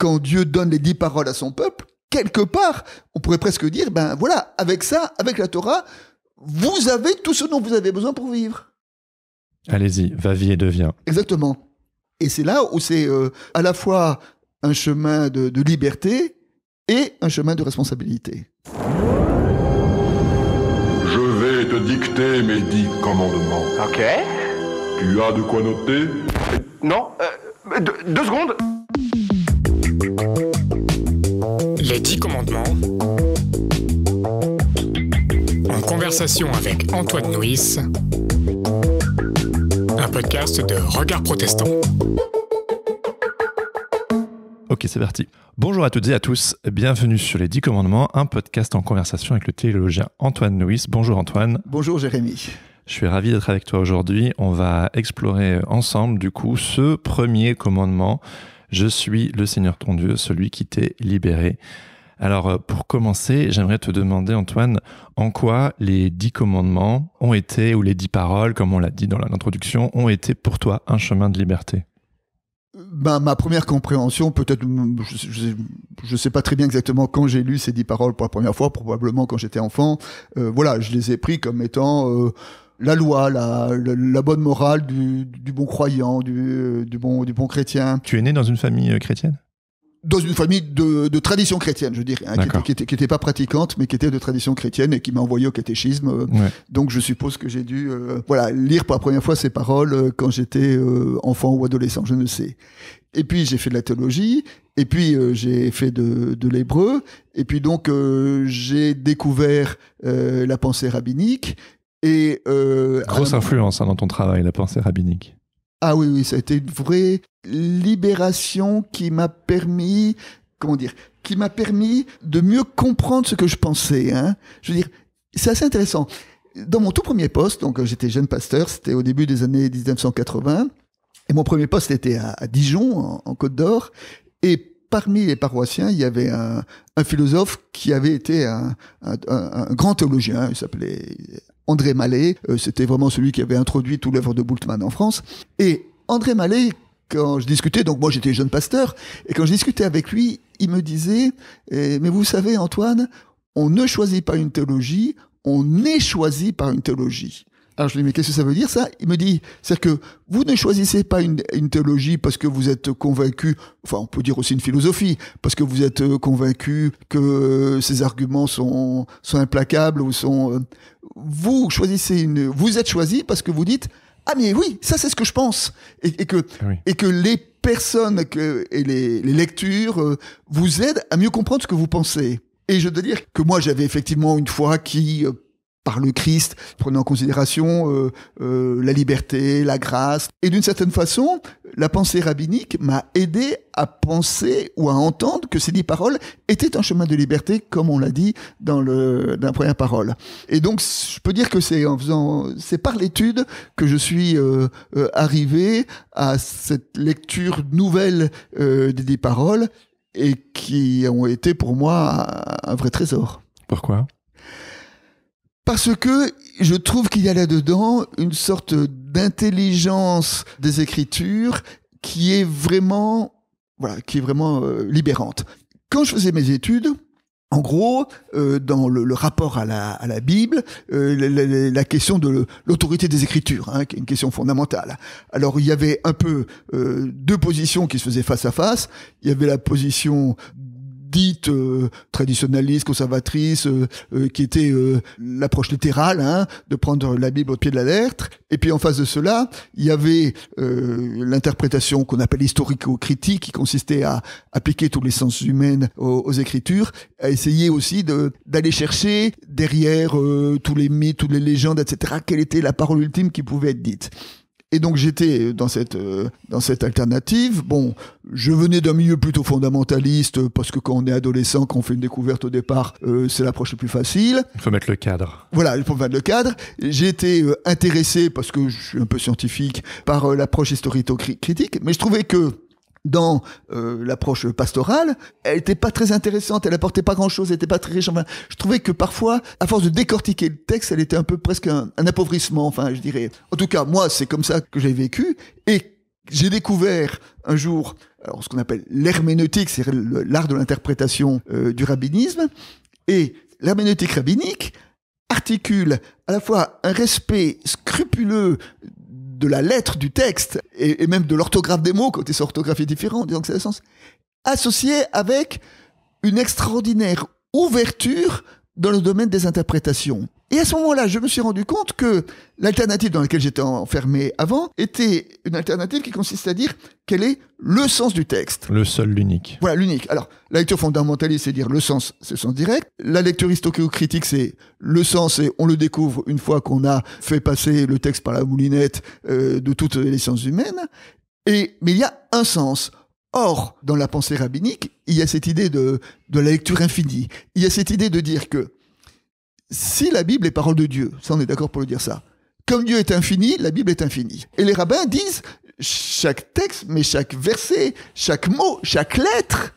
quand Dieu donne les dix paroles à son peuple, quelque part, on pourrait presque dire, ben voilà, avec ça, avec la Torah, vous avez tout ce dont vous avez besoin pour vivre. Allez-y, va vie et deviens. Exactement. Et c'est là où c'est euh, à la fois un chemin de, liberté et un chemin de responsabilité. Je vais te dicter mes dix commandements. Ok. Tu as de quoi noter Non, euh, deux secondes. Les dix commandements. En conversation avec Antoine Nuis. Un podcast de Regard protestants Ok, c'est parti. Bonjour à toutes et à tous. Bienvenue sur Les Dix Commandements, un podcast en conversation avec le théologien Antoine Nuis. Bonjour Antoine. Bonjour Jérémy. Je suis ravi d'être avec toi aujourd'hui. On va explorer ensemble, du coup, ce premier commandement je suis le Seigneur ton Dieu, celui qui t'est libéré. Alors euh, pour commencer, j'aimerais te demander Antoine, en quoi les dix commandements ont été, ou les dix paroles, comme on l'a dit dans l'introduction, ont été pour toi un chemin de liberté ben, ma première compréhension, peut-être, mm, je ne sais pas très bien exactement quand j'ai lu ces dix paroles pour la première fois, probablement quand j'étais enfant. Euh, voilà, je les ai pris comme étant la loi, la, bonne morale du, bon croyant, du, bon, du bon chrétien. Tu es né dans une famille euh, chrétienne dans une famille de, tradition chrétienne, je dirais, hein, qui, n'était pas pratiquante, mais qui était de tradition chrétienne et qui m'a envoyé au catéchisme. Donc je suppose que j'ai dû euh, voilà lire pour la première fois ces paroles euh, quand j'étais enfant ou adolescent, je ne sais. Et puis j'ai fait de la théologie, et puis j'ai fait de, de l'hébreu, et puis donc j'ai découvert la pensée rabbinique, et euh, Grosse influence hein, dans ton travail, la pensée rabbinique. Ah oui, oui, ça a été une vraie libération qui m'a permis, comment dire, qui m'a permis de mieux comprendre ce que je pensais. Hein. Je veux dire, c'est assez intéressant. Dans mon tout premier poste, donc euh, j'étais jeune pasteur, c'était au début des années 1980, et mon premier poste était à, Dijon, en, Côte d'Or, et parmi les paroissiens, il y avait un, philosophe qui avait été un grand théologien. Il s'appelait André Mallet, euh, c'était vraiment celui qui avait introduit tout l'œuvre de Bultmann en France. Et André Mallet, quand je discutais, donc moi j'étais jeune pasteur, et quand je discutais avec lui, il me disait, eh, mais vous savez Antoine, on ne choisit pas une théologie, on est choisi par une théologie. Alors je lui dis, mais qu'est-ce que ça veut dire ça Il me dit, c'est que vous ne choisissez pas une, théologie parce que vous êtes convaincu, enfin on peut dire aussi une philosophie, parce que vous êtes euh, convaincu que euh, ces arguments sont, sont implacables ou sont... Euh, vous choisissez une... Vous êtes choisi parce que vous dites, ah mais oui, ça c'est ce que je pense. Et, que, ah et que les personnes que, et les, les lectures vous aident à mieux comprendre ce que vous pensez. Et je dois dire que moi j'avais effectivement une foi qui par le Christ, prenant en considération euh, euh, la liberté, la grâce. Et d'une certaine façon, la pensée rabbinique m'a aidé à penser ou à entendre que ces dix paroles étaient un chemin de liberté, comme on l'a dit dans le dans la première parole. Et donc, je peux dire que c'est en faisant, c'est par l'étude que je suis euh, arrivé à cette lecture nouvelle des dix paroles et qui ont été pour moi un vrai trésor. Pourquoi parce que je trouve qu'il y a là-dedans une sorte d'intelligence des écritures qui est vraiment voilà, qui est vraiment euh, libérante. Quand je faisais mes études, en gros, euh, dans le, rapport à la, Bible, euh, la, question de l'autorité des Écritures, hein, qui est une question fondamentale. Alors il y avait un peu deux positions qui se faisaient face à face. Il y avait la position dite euh, traditionnaliste, conservatrice, euh, euh, qui était euh, l'approche littérale, hein, de prendre la Bible au pied de la lettre. Et puis en face de cela, il y avait l'interprétation qu'on appelle historico-critique, qui consistait à appliquer tous les sens humains aux, Écritures, à essayer aussi d'aller chercher derrière tous les mythes, toutes les légendes, etc., quelle était la parole ultime qui pouvait être dite. Et donc j'étais dans cette euh, dans cette alternative. Bon, je venais d'un milieu plutôt fondamentaliste parce que quand on est adolescent, quand on fait une découverte au départ, euh, c'est l'approche la plus facile. Il faut mettre le cadre. Voilà, il faut mettre le cadre. J'ai été euh, intéressé parce que je suis un peu scientifique par l'approche historico-critique, mais je trouvais que dans euh, l'approche pastorale, elle n'était pas très intéressante, elle apportait pas grand-chose, elle n'était pas très riche. je trouvais que parfois, à force de décortiquer le texte, elle était un peu presque un, appauvrissement, enfin, je dirais. En tout cas, moi, c'est comme ça que j'ai vécu. Et j'ai découvert un jour ce qu'on appelle l'herméneutique, c'est l'art de l'interprétation euh, du rabbinisme. Et l'herméneutique rabbinique articule à la fois un respect scrupuleux de la lettre du texte et, même de l'orthographe des mots, quand ils sont orthographiés différents, disons que ça sens, associé avec une extraordinaire ouverture dans le domaine des interprétations. Et à ce moment-là, je me suis rendu compte que l'alternative dans laquelle j'étais enfermé avant était une alternative qui consiste à dire quel est le sens du texte. Le seul, l'unique. Voilà, l'unique. Alors, la lecture fondamentaliste, c'est dire le sens, c'est le sens direct. La lecture historico-critique, c'est le sens, et on le découvre une fois qu'on a fait passer le texte par la moulinette euh, de toutes les sciences humaines. Et, mais il y a un sens. Or, dans la pensée rabbinique, il y a cette idée de, de la lecture infinie. Il y a cette idée de dire que si la Bible est parole de Dieu, ça on est d'accord pour le dire ça, comme Dieu est infini, la Bible est infinie. Et les rabbins disent, chaque texte, mais chaque verset, chaque mot, chaque lettre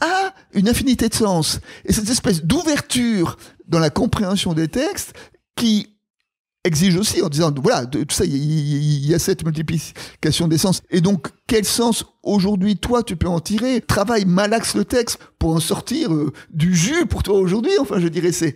a une infinité de sens. Et cette espèce d'ouverture dans la compréhension des textes qui exige aussi en disant, voilà, tout ça, il y, a cette multiplication des sens. Et donc, quel sens aujourd'hui, toi, tu peux en tirer Travaille, malaxe le texte pour en sortir euh, du jus pour toi aujourd'hui. Enfin, je dirais, c'est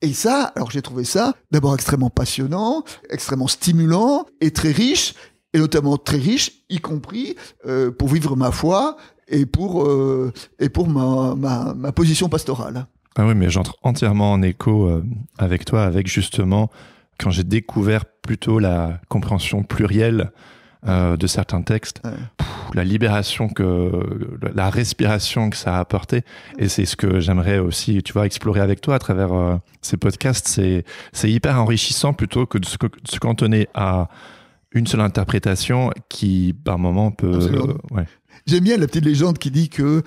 et ça, alors j'ai trouvé ça d'abord extrêmement passionnant, extrêmement stimulant et très riche, et notamment très riche, y compris euh, pour vivre ma foi et pour, euh, et pour ma, position pastorale. Ah oui, mais j'entre entièrement en écho euh, avec toi, avec justement quand j'ai découvert plutôt la compréhension plurielle euh, de certains textes, la libération que, la respiration que ça a apporté. Et c'est ce que j'aimerais aussi, tu vois, explorer avec toi à travers euh, ces podcasts. C'est, c'est hyper enrichissant plutôt que de se, cantonner à une seule interprétation qui, par moment, peut. Euh, J'aime bien la petite légende qui dit que,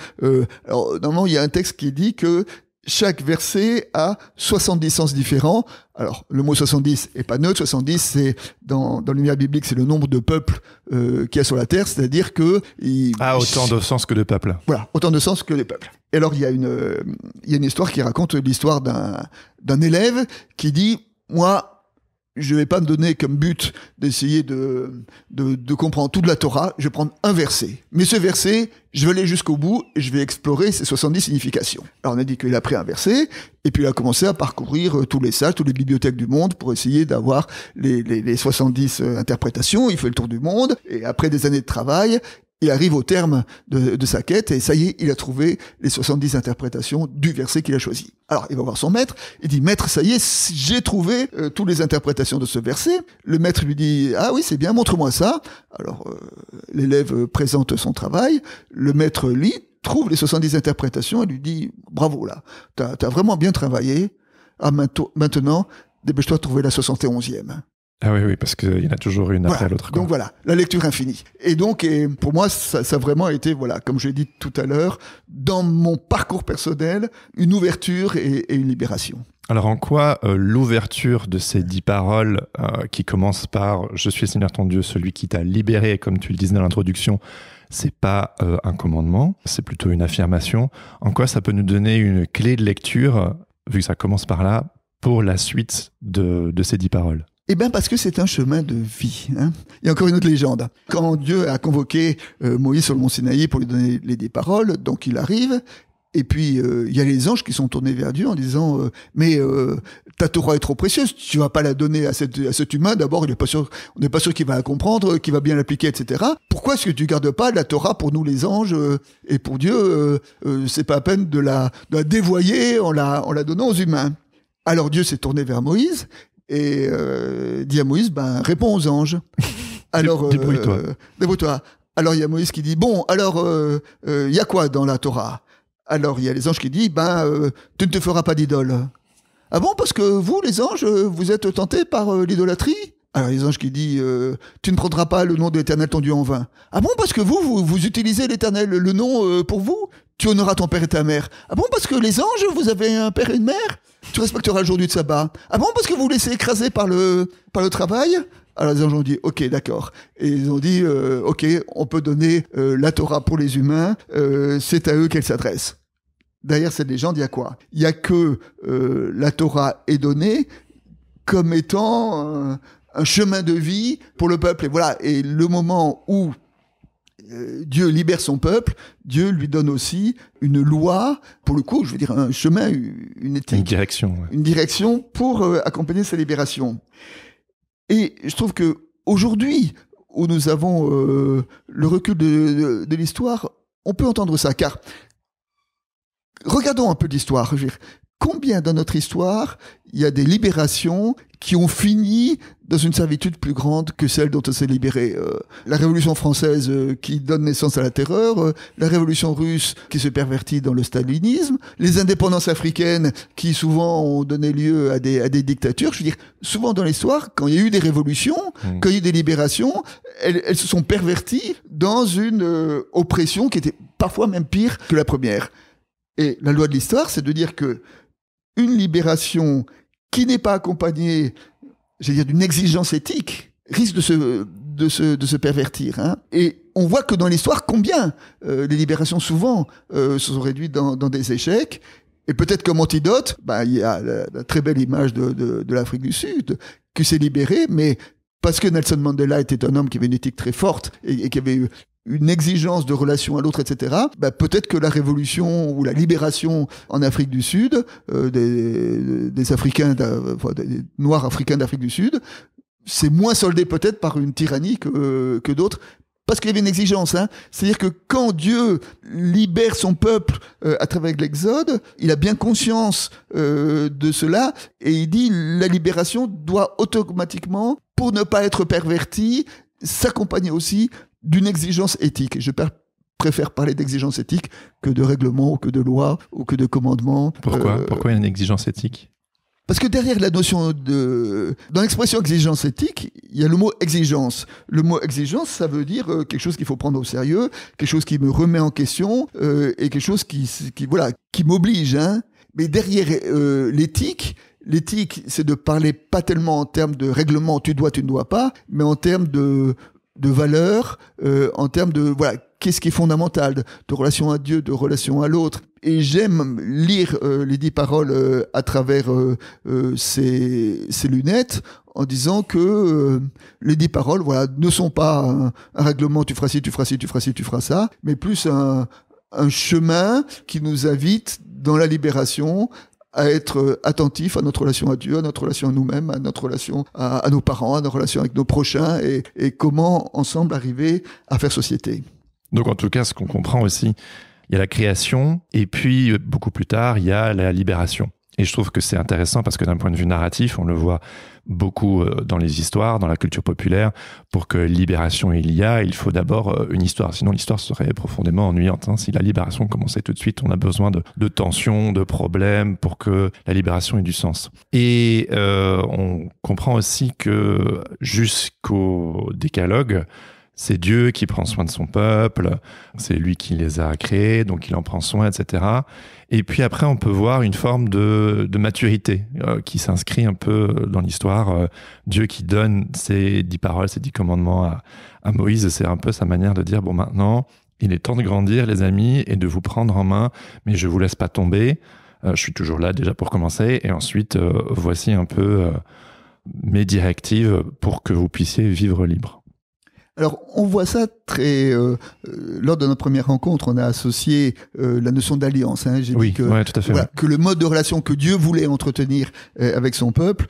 alors, normalement, il y a un texte qui dit que chaque verset a 70 sens différents. Alors, le mot 70 est pas neutre. 70, c'est dans, dans l'univers biblique, c'est le nombre de peuples euh, qu'il y a sur la terre. C'est-à-dire que il... a ah, autant de sens que de peuples. Voilà, autant de sens que les peuples. Et alors, il y a une euh, il y a une histoire qui raconte l'histoire d'un d'un élève qui dit moi je vais pas me donner comme but d'essayer de, de, de, comprendre toute la Torah, je vais prendre un verset. Mais ce verset, je vais aller jusqu'au bout et je vais explorer ses 70 significations. Alors on a dit qu'il a pris un verset, et puis il a commencé à parcourir euh, tous les salles, toutes les bibliothèques du monde pour essayer d'avoir les, les 70 euh, interprétations. Il fait le tour du monde, et après des années de travail, il arrive au terme de, sa quête et ça y est, il a trouvé les 70 interprétations du verset qu'il a choisi. Alors il va voir son maître, il dit maître, ça y est, j'ai trouvé euh, toutes les interprétations de ce verset. Le maître lui dit ah oui c'est bien, montre-moi ça. Alors euh, l'élève présente son travail, le maître lit, trouve les 70 interprétations et lui dit bravo là, t'as as vraiment bien travaillé. Ah maintenant, dépêche-toi de trouver la 71e. Ah oui, oui, parce qu'il y en a toujours une après l'autre. Donc voilà, la lecture infinie. Et donc, pour moi, ça, a vraiment été, voilà, comme l'ai dit tout à l'heure, dans mon parcours personnel, une ouverture et, une libération. Alors en quoi euh, l'ouverture de ces dix paroles euh, qui commencent par « Je suis Seigneur ton Dieu, celui qui t'a libéré », comme tu le disais dans l'introduction, c'est pas euh, un commandement, c'est plutôt une affirmation. En quoi ça peut nous donner une clé de lecture, vu que ça commence par là, pour la suite de ces dix paroles eh bien parce que c'est un chemin de vie. Il y a encore une autre légende. Quand Dieu a convoqué euh, Moïse sur le mont Sinaï pour lui donner les, des paroles, donc il arrive, et puis euh, il y a les anges qui sont tournés vers Dieu en disant euh, mais ta Torah est trop précieuse, tu vas pas la donner à, cet humain. D'abord, on n'est pas sûr qu'il va la comprendre, qu'il va bien l'appliquer, etc. Pourquoi est-ce que tu gardes pas la Torah pour nous les anges et pour Dieu C'est pas à peine de la, la dévoyer en la donnant aux humains. Alors Dieu s'est tourné vers Moïse et euh, dit à Moïse, ben, réponds aux anges. Alors, débrouille-toi. Euh, toi Alors, il y a Moïse qui dit, bon, alors, il euh, euh, y a quoi dans la Torah Alors, il y a les anges qui disent, ben, tu ne te feras pas d'idole. Ah bon, parce que vous, les anges, vous êtes tentés par l'idolâtrie alors les anges qui disent, tu ne prendras pas le nom de l'Éternel ton Dieu en vain. Ah bon parce que vous vous, utilisez l'Éternel le nom pour vous tu honoreras ton père et ta mère. Ah bon, parce que les anges, vous avez un père et une mère Tu respecteras le jour du sabbat. Ah bon, parce que vous vous laissez écraser par le, par le travail alors les anges ont dit ok d'accord et ils ont dit euh, ok on peut donner euh, la Torah pour les humains euh, c'est à eux qu'elle s'adresse. D'ailleurs cette légende il y a quoi Il y a que la Torah est donnée comme étant un chemin de vie pour le peuple et voilà et le moment où euh, Dieu libère son peuple, Dieu lui donne aussi une loi, pour le coup, je veux dire, un chemin, une Une direction. Une direction pour euh, accompagner sa libération. Et je trouve que aujourd'hui, où nous avons euh, le recul de l'histoire, on peut entendre ça, car regardons un peu l'histoire combien dans notre histoire il y a des libérations qui ont fini dans une servitude plus grande que celle dont on s'est libéré. Euh, la Révolution française euh, qui donne naissance à la terreur, euh, la Révolution russe qui se pervertit dans le stalinisme, les indépendances africaines qui souvent ont donné lieu à des, à des dictatures. Je veux dire, souvent dans l'histoire, quand il y a eu des révolutions, hmm. quand il y a eu des libérations, elles, elles se sont perverties dans une oppression qui était parfois même pire que la première. Et la loi de l'histoire, c'est de dire que une libération qui n'est pas accompagnée, j'allais dire, d'une exigence éthique, risque de se, de se, de se pervertir. Hein. Et on voit que dans l'histoire, combien euh, les libérations souvent euh, se sont réduites dans, des échecs. Et peut-être comme antidote, bah, il y a la, très belle image de, de, de l'Afrique du Sud qui s'est libérée, mais parce que Nelson Mandela était un homme qui avait une éthique très forte et, et qui avait eu une exigence de relation à l'autre, etc., bah, peut-être que la révolution ou la libération en Afrique du Sud, euh, des, Africains, des Noirs africains d'Afrique du Sud, c'est moins soldé peut-être par une tyrannie que, que d'autres, parce qu'il y avait une exigence. Hein. C'est-à-dire que quand Dieu libère son peuple euh, à travers l'Exode, il a bien conscience euh, de cela et il dit la libération doit automatiquement, pour ne pas être pervertie, s'accompagner aussi d'une exigence éthique. Je préfère parler d'exigence éthique que de règlement ou que de loi ou que de commandement. Pourquoi euh, Pourquoi une exigence éthique parce que derrière la notion de... Dans l'expression exigence éthique, il y a le mot exigence. Le mot exigence, ça veut dire euh, quelque chose qu'il faut prendre au sérieux, quelque chose qui me remet en question euh, et quelque chose qui, qui voilà, qui m'oblige. Hein. Mais derrière l'éthique, l'éthique, c'est de parler pas tellement en termes de règlement, tu dois, tu ne dois pas, mais en termes de de valeur euh, en termes de voilà qu'est-ce qui est fondamental de, relation à Dieu, de relation à l'autre. Et j'aime lire euh, les dix paroles euh, à travers ces, ces, lunettes en disant que les dix paroles voilà ne sont pas un, règlement tu feras ci, tu feras ci, tu feras ci, tu feras ça, mais plus un, un chemin qui nous invite dans la libération à être euh, attentif à notre relation à Dieu, à notre relation à nous-mêmes, à notre relation à, nos parents, à nos relations avec nos prochains et, et comment ensemble arriver à faire société. Donc en tout cas, ce qu'on comprend aussi, il y a la création et puis euh, beaucoup plus tard, il y a la libération. Et je trouve que c'est intéressant parce que d'un point de vue narratif, on le voit beaucoup euh, dans les histoires, dans la culture populaire. Pour que libération il y a, il faut d'abord euh, une histoire. Sinon, l'histoire serait profondément ennuyante. Hein. Si la libération commençait tout de suite, on a besoin de, tensions, de problèmes pour que la libération ait du sens. Et euh, on comprend aussi que jusqu'au décalogue, c'est Dieu qui prend soin de son peuple, c'est lui qui les a créés, donc il en prend soin, etc. Et puis après, on peut voir une forme de, maturité euh, qui s'inscrit un peu dans l'histoire. Euh, Dieu qui donne ses dix paroles, ses dix commandements à, Moïse, c'est un peu sa manière de dire, bon maintenant, il est temps de grandir, les amis, et de vous prendre en main, mais je ne vous laisse pas tomber. Euh, je suis toujours là déjà pour commencer. Et ensuite, voici un peu mes directives pour que vous puissiez vivre libre. Alors, on voit ça très. Euh, euh, lors de notre première rencontre, on a associé euh, la notion d'alliance. Hein. oui, que, tout à fait, que le mode de relation que Dieu voulait entretenir avec son peuple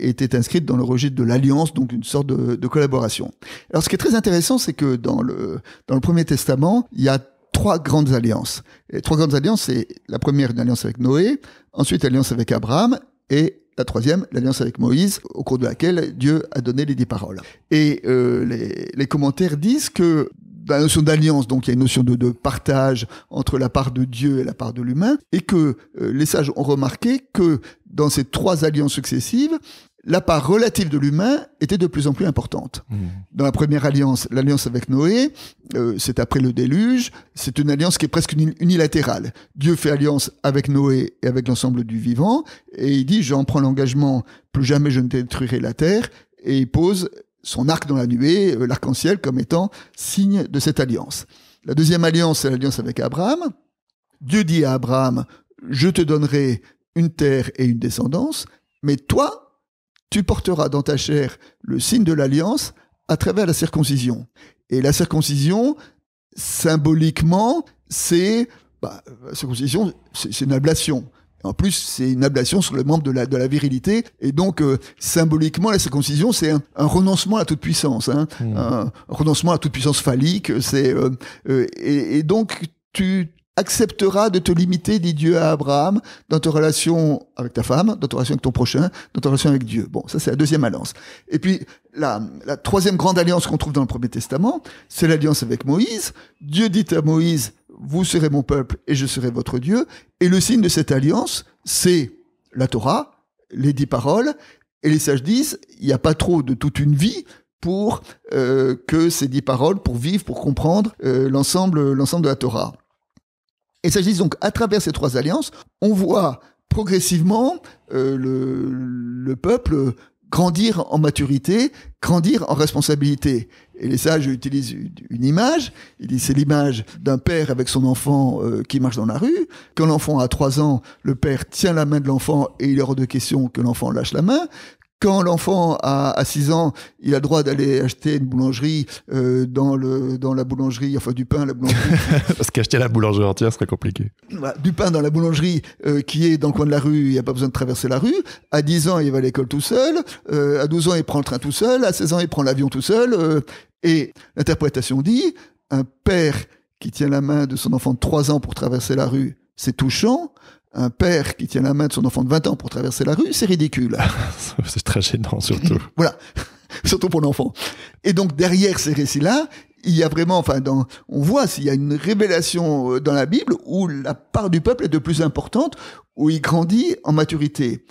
était inscrit dans le registre de l'alliance, donc une sorte de, collaboration. Alors, ce qui est très intéressant, c'est que dans le dans le Premier Testament, il y a trois grandes alliances. Et trois grandes alliances, c'est la première une alliance avec Noé, ensuite alliance avec Abraham et la troisième, l'alliance avec Moïse, au cours de laquelle Dieu a donné les dix paroles. Et euh, les, commentaires disent que la notion d'alliance, donc il y a une notion de, partage entre la part de Dieu et la part de l'humain, et que euh, les sages ont remarqué que dans ces trois alliances successives, la part relative de l'humain était de plus en plus importante. Mmh. Dans la première alliance, l'alliance avec Noé, euh, c'est après le déluge, c'est une alliance qui est presque unilatérale. Dieu fait alliance avec Noé et avec l'ensemble du vivant, et il dit, j'en prends l'engagement, plus jamais je ne détruirai la terre, et il pose son arc dans la nuée, euh, l'arc-en-ciel, comme étant signe de cette alliance. La deuxième alliance, c'est l'alliance avec Abraham. Dieu dit à Abraham, je te donnerai une terre et une descendance, mais toi, tu porteras dans ta chair le signe de l'alliance à travers la circoncision. Et la circoncision, symboliquement, c'est bah, la circoncision, c'est une ablation. En plus, c'est une ablation sur le membre de la, de la virilité. Et donc, euh, symboliquement, la circoncision, c'est un, renoncement à toute-puissance. Hein, un, renoncement à hein. hmm. toute-puissance phallique. C'est euh, euh, et donc, tu acceptera de te limiter, dit Dieu à Abraham, dans ta relation avec ta femme, dans ta relation avec ton prochain, dans ta relation avec Dieu. Bon, ça c'est la deuxième alliance. Et puis la, la troisième grande alliance qu'on trouve dans le Premier Testament, c'est l'alliance avec Moïse. Dieu dit à Moïse, vous serez mon peuple et je serai votre Dieu. Et le signe de cette alliance, c'est la Torah, les dix paroles. Et les sages disent, il n'y a pas trop de toute une vie, pour euh, que ces dix paroles, pour vivre, pour comprendre euh, l'ensemble, l'ensemble de la Torah. Et s'agit donc à travers ces trois alliances, on voit progressivement euh, le, peuple grandir en maturité, grandir en responsabilité. Et les sages utilisent une image. c'est l'image d'un père avec son enfant euh, qui marche dans la rue. Quand l'enfant a trois ans, le père tient la main de l'enfant et il est hors de question que l'enfant lâche la main. Quand l'enfant a, à 6 ans, il a le droit d'aller acheter une boulangerie euh, dans, le, dans la boulangerie, enfin du pain à la boulangerie. Parce qu'acheter la boulangerie entière serait compliqué. du pain dans la boulangerie euh, qui est dans le coin de la rue, il n'y a pas besoin de traverser la rue. À 10 ans, il va à l'école tout seul. Euh, à 12 ans, il prend le train tout seul. À 16 ans, il prend l'avion tout seul. et l'interprétation dit, un père qui tient la main de son enfant de 3 ans pour traverser la rue, c'est touchant un père qui tient la main de son enfant de 20 ans pour traverser la rue, c'est ridicule. c'est très gênant surtout. voilà, surtout pour l'enfant. Et donc derrière ces récits-là, il y a vraiment, enfin, dans, on voit s'il y a une révélation euh, dans la Bible où la part du peuple est de plus importante, où il grandit en maturité.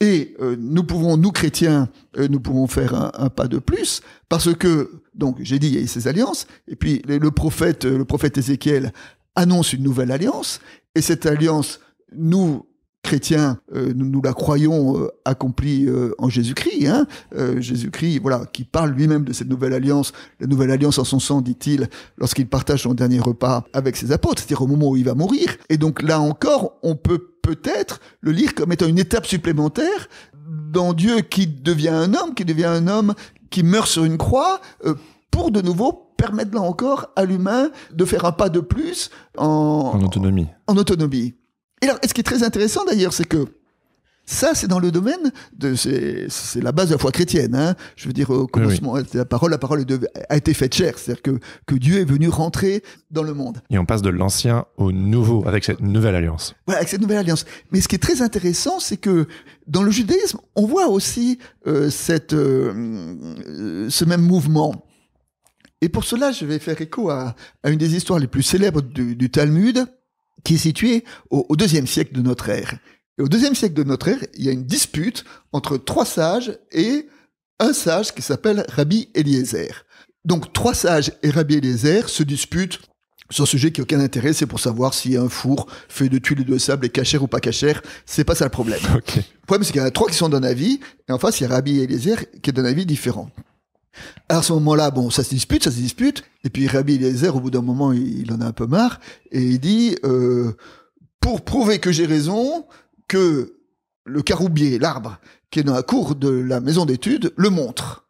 Et euh, nous pouvons, nous chrétiens, euh, nous pouvons faire un, pas de plus parce que, donc, j'ai dit, il y a ces alliances, et puis le prophète, le prophète Ézéchiel annonce une nouvelle alliance, et cette alliance nous, chrétiens, euh, nous, la croyons euh, accomplie euh, en Jésus-Christ. Hein Jésus-Christ, voilà, qui parle lui-même de cette nouvelle alliance, la nouvelle alliance en son sang, dit-il, lorsqu'il partage son dernier repas avec ses apôtres, c'est-à-dire au moment où il va mourir. Et donc là encore, on peut peut-être le lire comme étant une étape supplémentaire dans Dieu qui devient un homme, qui devient un homme qui meurt sur une croix pour de nouveau permettre là encore à l'humain de faire un pas de plus en, autonomie. en autonomie. Et, alors, ce qui est très intéressant d'ailleurs, c'est que ça, c'est dans le domaine de c'est la base de la foi chrétienne. Hein. Je veux dire au commencement, la parole, la parole a été faite chair, c'est-à-dire que que Dieu est venu rentrer dans le monde. Et on passe de l'ancien au nouveau avec cette nouvelle alliance. Voilà, avec cette nouvelle alliance. Mais ce qui est très intéressant, c'est que dans le judaïsme, on voit aussi euh, cette euh, ce même mouvement. Et pour cela, je vais faire écho à, à une des histoires les plus célèbres du Talmud qui est situé au, deuxième siècle de notre ère. Et au deuxième siècle de notre ère, il y a une dispute entre trois sages et un sage qui s'appelle Rabbi Eliezer. Donc trois sages et Rabbi Eliezer se disputent sur un sujet qui n'a aucun intérêt, c'est pour savoir si un four fait de tuiles de sable est cachère ou pas cachère. C'est pas ça le problème. Le problème, c'est qu'il y en a trois qui sont d'un avis, et en face, il y a Rabbi Eliezer qui est d'un avis différent. À ce moment-là, bon, ça se dispute, ça se dispute. Et puis Rabbi Eliezer, au bout d'un moment, il, en a un peu marre. Et il dit, euh, pour prouver que j'ai raison, que le caroubier, l'arbre, qui est dans la cour de la maison d'études, le montre.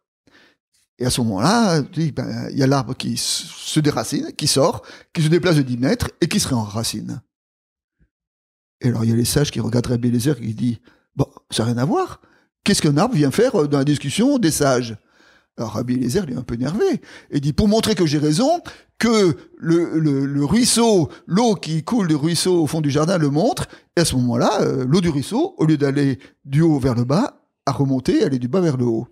Et à ce moment-là, il ben, y a l'arbre qui se déracine, qui sort, qui se déplace de 10 mètres et qui serait en racine. Et alors, il y a les sages qui regardent Rabbi Eliezer et qui disent, bon, ça n'a rien à voir. Qu'est-ce qu'un arbre vient faire euh, dans la discussion des sages? Alors Rabbi Eliezer, est un peu énervé. et dit, pour montrer que j'ai raison, que le, le, ruisseau, l'eau qui coule du ruisseau au fond du jardin le montre, et à ce moment-là, euh, l'eau du ruisseau, au lieu d'aller du haut vers le bas, a remonté, elle est du bas vers le haut.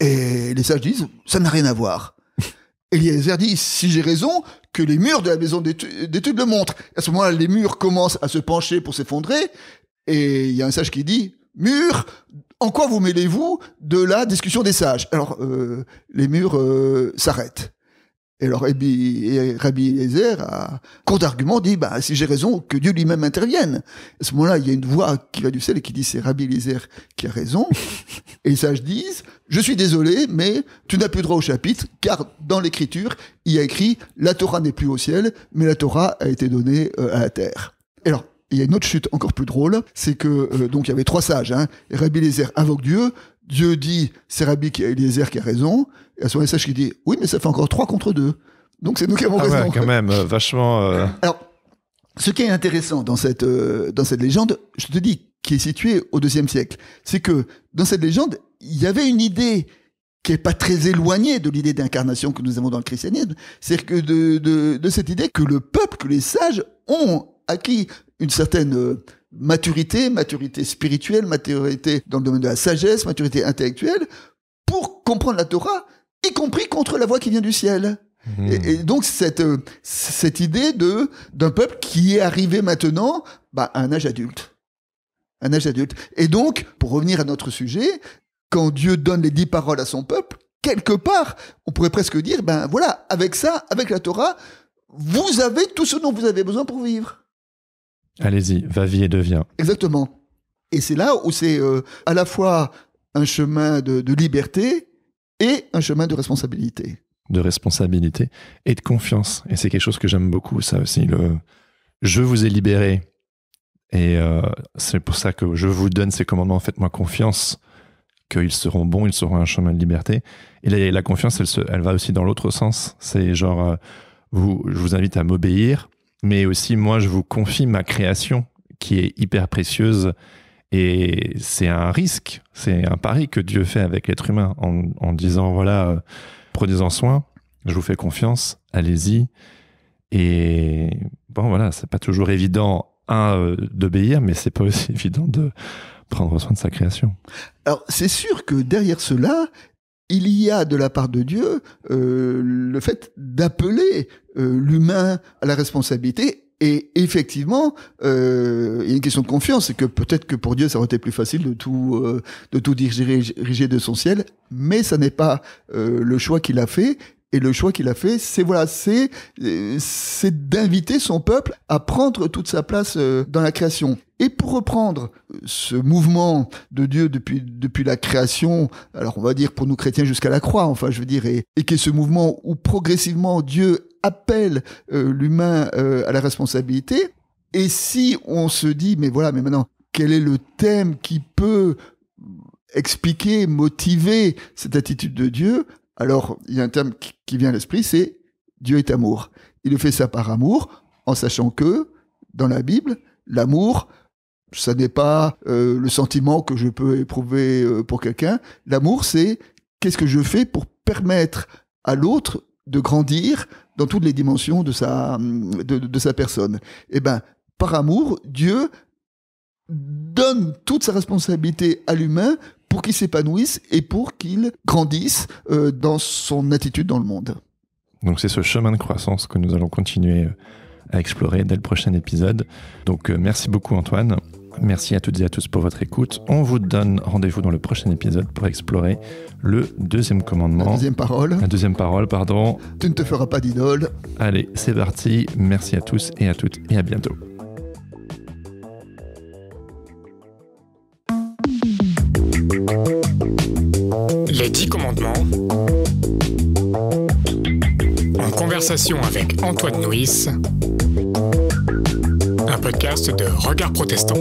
Et les sages disent, ça n'a rien à voir. Eliezer dit, si j'ai raison, que les murs de la maison d'études le montrent. À ce moment-là, les murs commencent à se pencher pour s'effondrer, et il y a un sage qui dit, mur, en quoi vous mêlez-vous de la discussion des sages Alors, euh, les murs euh, s'arrêtent. Et alors, Rabbi, Rabbi Eliezer, à court dit, bah, si j'ai raison, que Dieu lui-même intervienne. À ce moment-là, il y a une voix qui va du ciel et qui dit, c'est Rabbi Eliezer qui a raison. et les sages disent, je suis désolé, mais tu n'as plus droit au chapitre, car dans l'écriture, il y a écrit, la Torah n'est plus au ciel, mais la Torah a été donnée euh, à la terre. Et alors, il y a une autre chute encore plus drôle, c'est que euh, donc il y avait trois sages. Hein. Rabbi Eliezer invoque Dieu. Dieu dit c'est Rabbi Eliezer qui a raison. Et à ce moment sage qui dit oui mais ça fait encore trois contre deux. Donc c'est nous qui avons ah Ouais, quand même, euh, vachement. Euh. Alors ce qui est intéressant dans cette dans cette légende, je te dis qui est située au deuxième siècle, c'est que dans cette légende il y avait une idée qui est pas très éloignée de l'idée d'incarnation que nous avons dans le christianisme, c'est que de, de, de cette idée que le peuple, que les sages ont acquis une certaine euh, maturité, maturité spirituelle, maturité dans le domaine de la sagesse, maturité intellectuelle, pour comprendre la Torah, y compris contre la voix qui vient du ciel. Hmm. Et, donc cette, euh, cette idée de d'un peuple qui est arrivé maintenant bah, à un âge adulte. Un âge adulte. Et donc, pour revenir à notre sujet, quand Dieu donne les dix paroles à son peuple, quelque part, on pourrait presque dire, ben voilà, avec ça, avec la Torah, vous avez tout ce dont vous avez besoin pour vivre. Allez-y, va-vie et deviens. Exactement. Et c'est là où c'est euh, à la fois un chemin de, liberté et un chemin de responsabilité. De responsabilité et de confiance. Et c'est quelque chose que j'aime beaucoup, ça aussi. Le je vous ai libéré. Et euh, c'est pour ça que je vous donne ces commandements. Faites-moi confiance qu'ils seront bons, ils seront un chemin de liberté. Et la, confiance, elle, elle va aussi dans l'autre sens. C'est genre, euh, vous, je vous invite à m'obéir mais aussi moi, je vous confie ma création qui est hyper précieuse. Et c'est un risque, c'est un pari que Dieu fait avec l'être humain en, disant, voilà, euh, prenez-en soin, je vous fais confiance, allez-y. Et bon, voilà, c'est pas toujours évident, un, euh, d'obéir, mais c'est pas aussi évident de prendre soin de sa création. Alors, c'est sûr que derrière cela, il y a de la part de Dieu euh, le fait d'appeler euh, l'humain à la responsabilité. Et effectivement, euh, il y a une question de confiance, c'est que peut-être que pour Dieu, ça aurait été plus facile de tout euh, de tout diriger de son ciel, mais ça n'est pas le choix qu'il a fait. Et le choix qu'il a fait, c'est voilà, c'est c'est d'inviter son peuple à prendre toute sa place dans la création. Et pour reprendre euh, ce mouvement de Dieu depuis, depuis la création, alors on va dire pour nous chrétiens jusqu'à la croix, enfin je veux dire, et, qui est ce mouvement où progressivement Dieu appelle euh, l'humain euh, à la responsabilité, et si on se dit, mais voilà, mais maintenant, quel est le thème qui peut expliquer, motiver cette attitude de Dieu Alors, il y a un thème qui, qui vient à l'esprit, c'est Dieu est amour. Il fait ça par amour, en sachant que, dans la Bible, l'amour, ce n'est pas euh, le sentiment que je peux éprouver euh, pour quelqu'un. L'amour, c'est qu'est-ce que je fais pour permettre à l'autre de grandir dans toutes les dimensions de sa, hum, de, sa personne. Eh ben, par amour, Dieu donne toute sa responsabilité à l'humain pour qu'il s'épanouisse et pour qu'il grandisse euh, dans son attitude dans le monde. Donc c'est ce chemin de croissance que nous allons continuer à explorer dès le prochain épisode. Donc merci beaucoup Antoine. Merci à toutes et à tous pour votre écoute. On vous donne rendez-vous dans le prochain épisode pour explorer le deuxième commandement. La deuxième parole. La deuxième parole, pardon. Tu ne te feras pas d'idole. Allez, c'est parti. Merci à tous et à toutes et à bientôt. Les dix commandements. En conversation avec Antoine Nuis podcast de Regard Protestant.